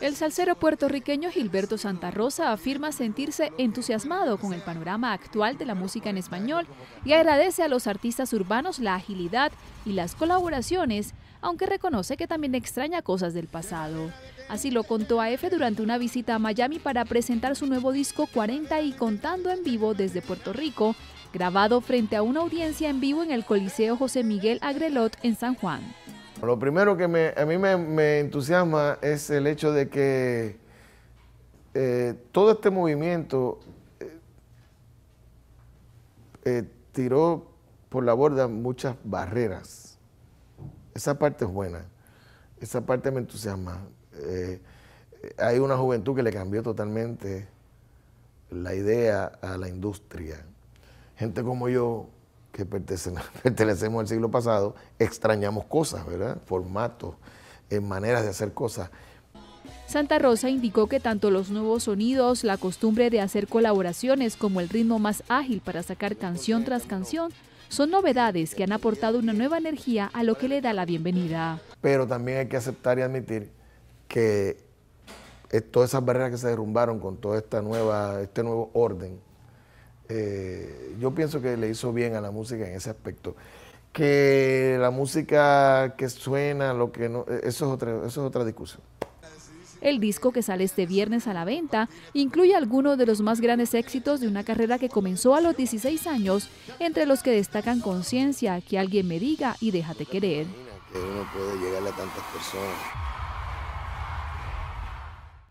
el salsero puertorriqueño Gilberto Santa Rosa afirma sentirse entusiasmado con el panorama actual de la música en español y agradece a los artistas urbanos la agilidad y las colaboraciones, aunque reconoce que también extraña cosas del pasado. Así lo contó a EFE durante una visita a Miami para presentar su nuevo disco 40 y contando en vivo desde Puerto Rico, grabado frente a una audiencia en vivo en el Coliseo José Miguel Agrelot en San Juan. Lo primero que a mí me, entusiasma es el hecho de que eh, todo este movimiento eh, eh, tiró por la borda muchas barreras. Esa parte es buena, esa parte me entusiasma. hay una juventud que le cambió totalmente la idea a la industria. Gente como yo que pertenecemos al siglo pasado, extrañamos cosas, ¿verdad? Formatos, eh, maneras de hacer cosas. Santa Rosa indicó que tanto los nuevos sonidos, la costumbre de hacer colaboraciones como el ritmo más ágil para sacar canción tras canción son novedades que han aportado una nueva energía a lo que le da la bienvenida. Pero también hay que aceptar y admitir que eh, todas esas barreras que se derrumbaron con todo esta nueva, este nuevo orden eh, yo pienso que le hizo bien a la música en ese aspecto. Que la música que suena, lo que no, eh, eso es otra, eso es otra discusión. El disco que sale este viernes a la venta incluye algunos de los más grandes éxitos de una carrera que comenzó a los 16 años, entre los que destacan Conciencia, Que alguien me diga y Déjate querer. puede a tantas personas.